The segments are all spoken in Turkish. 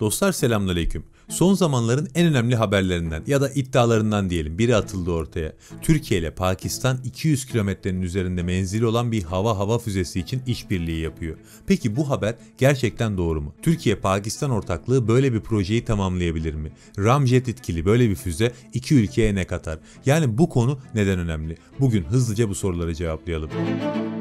Dostlar selamünaleyküm. Son zamanların en önemli haberlerinden ya da iddialarından diyelim biri atıldı ortaya. Türkiye ile Pakistan 200 kilometrenin üzerinde menzili olan bir hava hava füzesi için işbirliği yapıyor. Peki bu haber gerçekten doğru mu? Türkiye-Pakistan ortaklığı böyle bir projeyi tamamlayabilir mi? Ramjet etkili böyle bir füze iki ülkeye ne katar? Yani bu konu neden önemli? Bugün hızlıca bu soruları cevaplayalım. Müzik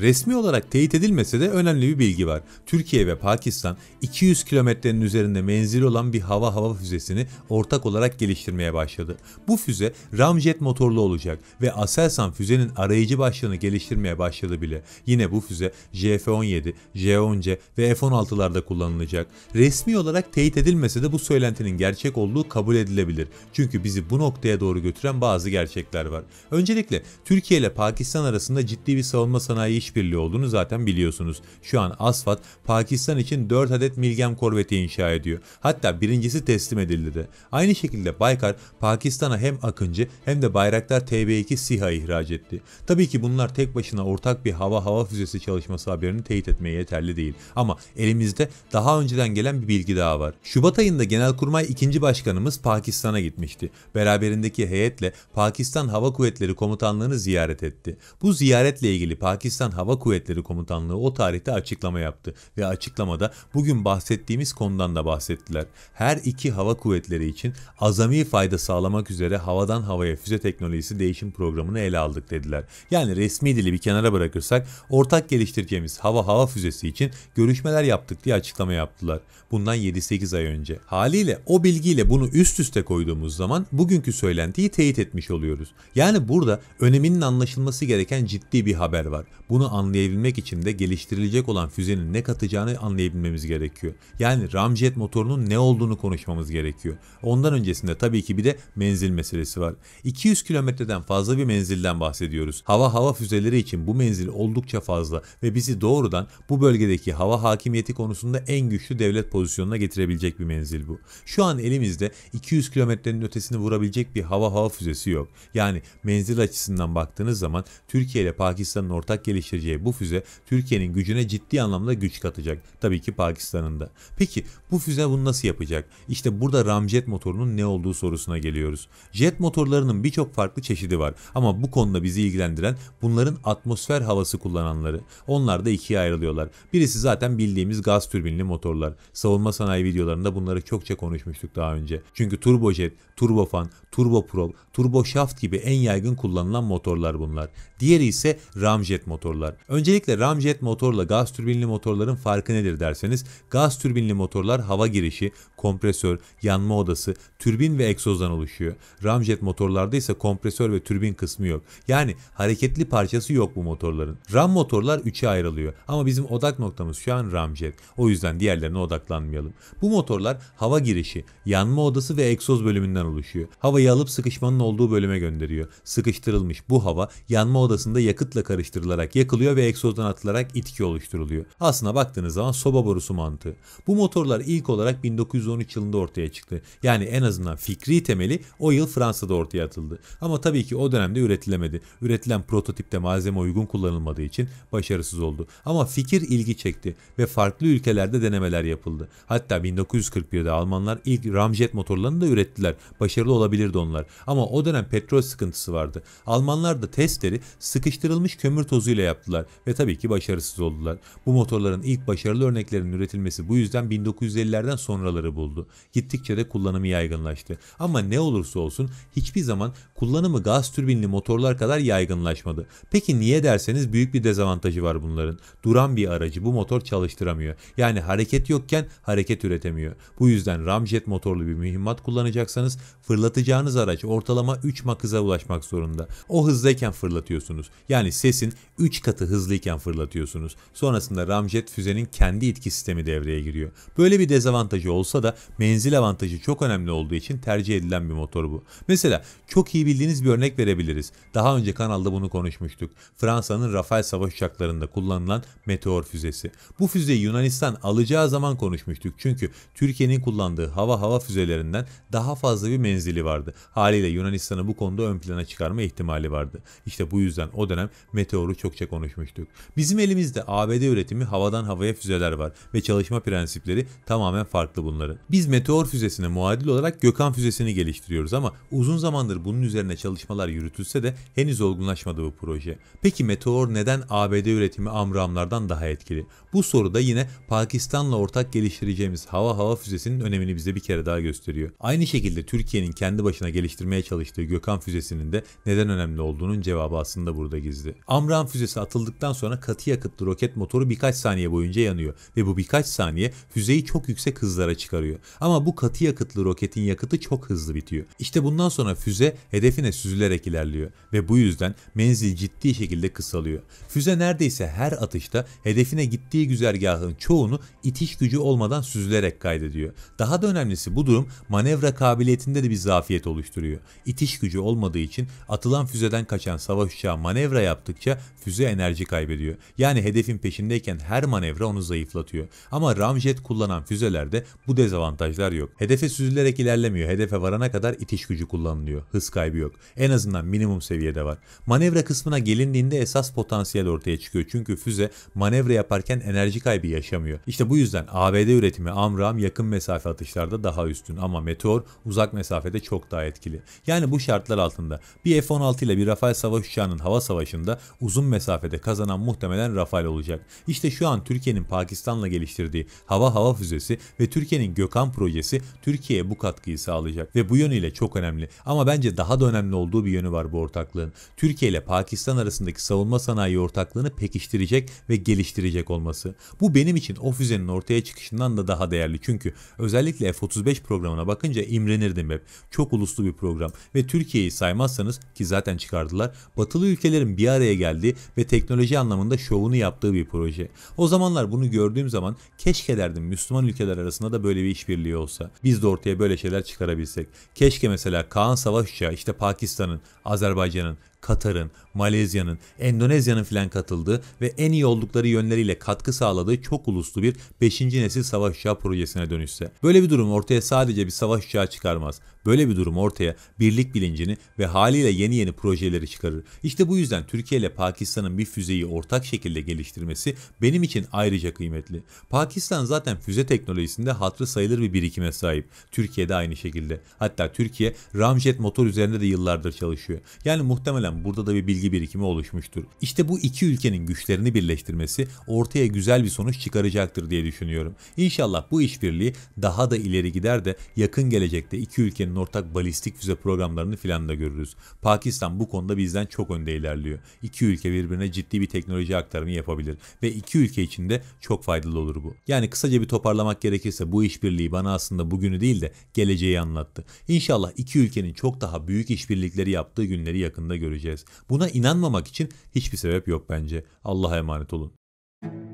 Resmi olarak teyit edilmese de önemli bir bilgi var. Türkiye ve Pakistan 200 kilometrenin üzerinde menzili olan bir hava hava füzesini ortak olarak geliştirmeye başladı. Bu füze ramjet motorlu olacak ve Aselsan füzenin arayıcı başlığını geliştirmeye başladı bile. Yine bu füze JF-17, J-10C ve F-16'larda kullanılacak. Resmi olarak teyit edilmese de bu söylentinin gerçek olduğu kabul edilebilir. Çünkü bizi bu noktaya doğru götüren bazı gerçekler var. Öncelikle Türkiye ile Pakistan arasında ciddi bir savunma sanayi işbirliği olduğunu zaten biliyorsunuz. Şu an ASFAD Pakistan için 4 adet Milgem korveti inşa ediyor. Hatta birincisi teslim edildi de. Aynı şekilde Baykar Pakistan'a hem Akıncı hem de Bayraktar TB2 SİHA ihraç etti. Tabii ki bunlar tek başına ortak bir hava hava füzesi çalışması haberini teyit etmeye yeterli değil. Ama elimizde daha önceden gelen bir bilgi daha var. Şubat ayında Genelkurmay 2. Başkanımız Pakistan'a gitmişti. Beraberindeki heyetle Pakistan Hava Kuvvetleri Komutanlığı'nı ziyaret etti. Bu ziyaretle ilgili Pakistan Hava Kuvvetleri Komutanlığı o tarihte açıklama yaptı ve açıklamada bugün bahsettiğimiz konudan da bahsettiler. Her iki hava kuvvetleri için azami fayda sağlamak üzere havadan havaya füze teknolojisi değişim programını ele aldık dediler. Yani resmi dili bir kenara bırakırsak ortak geliştireceğimiz hava hava füzesi için görüşmeler yaptık diye açıklama yaptılar. Bundan 7-8 ay önce. Haliyle o bilgiyle bunu üst üste koyduğumuz zaman bugünkü söylentiyi teyit etmiş oluyoruz. Yani burada öneminin anlaşılması gereken ciddi bir haber var. Bunu bunu anlayabilmek için de geliştirilecek olan füzenin ne katacağını anlayabilmemiz gerekiyor. Yani ramjet motorunun ne olduğunu konuşmamız gerekiyor. Ondan öncesinde tabii ki bir de menzil meselesi var. 200 kilometreden fazla bir menzilden bahsediyoruz. Hava hava füzeleri için bu menzil oldukça fazla ve bizi doğrudan bu bölgedeki hava hakimiyeti konusunda en güçlü devlet pozisyonuna getirebilecek bir menzil bu. Şu an elimizde 200 kilometrenin ötesini vurabilecek bir hava hava füzesi yok. Yani menzil açısından baktığınız zaman Türkiye ile Pakistan'ın ortak geliştirdiği gerçekleştireceği bu füze Türkiye'nin gücüne ciddi anlamda güç katacak. Tabii ki Pakistan'ın da. Peki bu füze bunu nasıl yapacak? İşte burada ramjet motorunun ne olduğu sorusuna geliyoruz. Jet motorlarının birçok farklı çeşidi var ama bu konuda bizi ilgilendiren bunların atmosfer havası kullananları. Onlar da ikiye ayrılıyorlar. Birisi zaten bildiğimiz gaz türbinli motorlar. Savunma sanayi videolarında bunları çokça konuşmuştuk daha önce. Çünkü turbojet, turbofan, turbo prop, turbo şaft gibi en yaygın kullanılan motorlar bunlar. Diğeri ise ramjet motorlar. Öncelikle ramjet motorla gaz türbinli motorların farkı nedir derseniz gaz türbinli motorlar hava girişi, kompresör, yanma odası, türbin ve egzozdan oluşuyor. Ramjet motorlarda ise kompresör ve türbin kısmı yok. Yani hareketli parçası yok bu motorların. Ram motorlar 3'e ayrılıyor ama bizim odak noktamız şu an ramjet. O yüzden diğerlerine odaklanmayalım. Bu motorlar hava girişi, yanma odası ve egzoz bölümünden oluşuyor. Havayı Havayı alıp sıkışmanın olduğu bölüme gönderiyor. Sıkıştırılmış bu hava yanma odasında yakıtla karıştırılarak yakılıyor ve egzozdan atılarak itki oluşturuluyor. Aslına baktığınız zaman soba borusu mantığı. Bu motorlar ilk olarak 1913 yılında ortaya çıktı. Yani en azından fikri temeli o yıl Fransa'da ortaya atıldı. Ama tabii ki o dönemde üretilemedi. Üretilen prototipte malzeme uygun kullanılmadığı için başarısız oldu. Ama fikir ilgi çekti ve farklı ülkelerde denemeler yapıldı. Hatta 1941'de Almanlar ilk ramjet motorlarını da ürettiler. Başarılı olabilirdi bidonlar. Ama o dönem petrol sıkıntısı vardı. Almanlar da testleri sıkıştırılmış kömür tozuyla yaptılar ve tabii ki başarısız oldular. Bu motorların ilk başarılı örneklerinin üretilmesi bu yüzden 1950'lerden sonraları buldu. Gittikçe de kullanımı yaygınlaştı. Ama ne olursa olsun hiçbir zaman kullanımı gaz türbinli motorlar kadar yaygınlaşmadı. Peki niye derseniz büyük bir dezavantajı var bunların. Duran bir aracı bu motor çalıştıramıyor. Yani hareket yokken hareket üretemiyor. Bu yüzden ramjet motorlu bir mühimmat kullanacaksanız fırlatacağınız fırlatacağınız araç ortalama 3 Mach ulaşmak zorunda. O hızdayken fırlatıyorsunuz. Yani sesin 3 katı hızlıyken fırlatıyorsunuz. Sonrasında ramjet füzenin kendi itki sistemi devreye giriyor. Böyle bir dezavantajı olsa da menzil avantajı çok önemli olduğu için tercih edilen bir motor bu. Mesela çok iyi bildiğiniz bir örnek verebiliriz. Daha önce kanalda bunu konuşmuştuk. Fransa'nın Rafael savaş uçaklarında kullanılan meteor füzesi. Bu füzeyi Yunanistan alacağı zaman konuşmuştuk. Çünkü Türkiye'nin kullandığı hava hava füzelerinden daha fazla bir menzili vardı vardı. Haliyle Yunanistan'ı bu konuda ön plana çıkarma ihtimali vardı. İşte bu yüzden o dönem meteoru çokça konuşmuştuk. Bizim elimizde ABD üretimi havadan havaya füzeler var ve çalışma prensipleri tamamen farklı bunları. Biz meteor füzesine muadil olarak Gökhan füzesini geliştiriyoruz ama uzun zamandır bunun üzerine çalışmalar yürütülse de henüz olgunlaşmadı bu proje. Peki meteor neden ABD üretimi Amramlardan daha etkili? Bu soruda yine Pakistan'la ortak geliştireceğimiz hava hava füzesinin önemini bize bir kere daha gösteriyor. Aynı şekilde Türkiye'nin kendi başına başına geliştirmeye çalıştığı Gökhan füzesinin de neden önemli olduğunun cevabı aslında burada gizli. Amran füzesi atıldıktan sonra katı yakıtlı roket motoru birkaç saniye boyunca yanıyor ve bu birkaç saniye füzeyi çok yüksek hızlara çıkarıyor. Ama bu katı yakıtlı roketin yakıtı çok hızlı bitiyor. İşte bundan sonra füze hedefine süzülerek ilerliyor ve bu yüzden menzil ciddi şekilde kısalıyor. Füze neredeyse her atışta hedefine gittiği güzergahın çoğunu itiş gücü olmadan süzülerek kaydediyor. Daha da önemlisi bu durum manevra kabiliyetinde de bir zafiyet oluşturuyor. İtiş gücü olmadığı için atılan füzeden kaçan savaş uçağı manevra yaptıkça füze enerji kaybediyor. Yani hedefin peşindeyken her manevra onu zayıflatıyor. Ama ramjet kullanan füzelerde bu dezavantajlar yok. Hedefe süzülerek ilerlemiyor. Hedefe varana kadar itiş gücü kullanılıyor. Hız kaybı yok. En azından minimum seviyede var. Manevra kısmına gelindiğinde esas potansiyel ortaya çıkıyor. Çünkü füze manevra yaparken enerji kaybı yaşamıyor. İşte bu yüzden ABD üretimi AMRAM yakın mesafe atışlarda daha üstün ama Meteor uzak mesafede çok daha daha etkili. Yani bu şartlar altında bir F-16 ile bir Rafael savaş uçağının hava savaşında uzun mesafede kazanan muhtemelen Rafael olacak. İşte şu an Türkiye'nin Pakistan'la geliştirdiği hava hava füzesi ve Türkiye'nin Gökhan projesi Türkiye'ye bu katkıyı sağlayacak ve bu yönüyle çok önemli. Ama bence daha da önemli olduğu bir yönü var bu ortaklığın. Türkiye ile Pakistan arasındaki savunma sanayi ortaklığını pekiştirecek ve geliştirecek olması. Bu benim için o füzenin ortaya çıkışından da daha değerli. Çünkü özellikle F-35 programına bakınca imrenirdim hep. Çok ulus uluslu bir program ve Türkiye'yi saymazsanız ki zaten çıkardılar batılı ülkelerin bir araya geldiği ve teknoloji anlamında şovunu yaptığı bir proje. O zamanlar bunu gördüğüm zaman keşke derdim Müslüman ülkeler arasında da böyle bir işbirliği olsa. Biz de ortaya böyle şeyler çıkarabilsek. Keşke mesela Kaan Savaş Uçağı işte Pakistan'ın, Azerbaycan'ın Katar'ın, Malezya'nın, Endonezya'nın filan katıldığı ve en iyi oldukları yönleriyle katkı sağladığı çok uluslu bir 5. nesil savaş uçağı projesine dönüşse. Böyle bir durum ortaya sadece bir savaş uçağı çıkarmaz. Böyle bir durum ortaya birlik bilincini ve haliyle yeni yeni projeleri çıkarır. İşte bu yüzden Türkiye ile Pakistan'ın bir füzeyi ortak şekilde geliştirmesi benim için ayrıca kıymetli. Pakistan zaten füze teknolojisinde hatırı sayılır bir birikime sahip. Türkiye de aynı şekilde. Hatta Türkiye ramjet motor üzerinde de yıllardır çalışıyor. Yani muhtemelen muhtemelen burada da bir bilgi birikimi oluşmuştur. İşte bu iki ülkenin güçlerini birleştirmesi ortaya güzel bir sonuç çıkaracaktır diye düşünüyorum. İnşallah bu işbirliği daha da ileri gider de yakın gelecekte iki ülkenin ortak balistik füze programlarını filan da görürüz. Pakistan bu konuda bizden çok önde ilerliyor. İki ülke birbirine ciddi bir teknoloji aktarımı yapabilir ve iki ülke için de çok faydalı olur bu. Yani kısaca bir toparlamak gerekirse bu işbirliği bana aslında bugünü değil de geleceği anlattı. İnşallah iki ülkenin çok daha büyük işbirlikleri yaptığı günleri yakında göreceğiz göreceğiz. Buna inanmamak için hiçbir sebep yok bence. Allah'a emanet olun.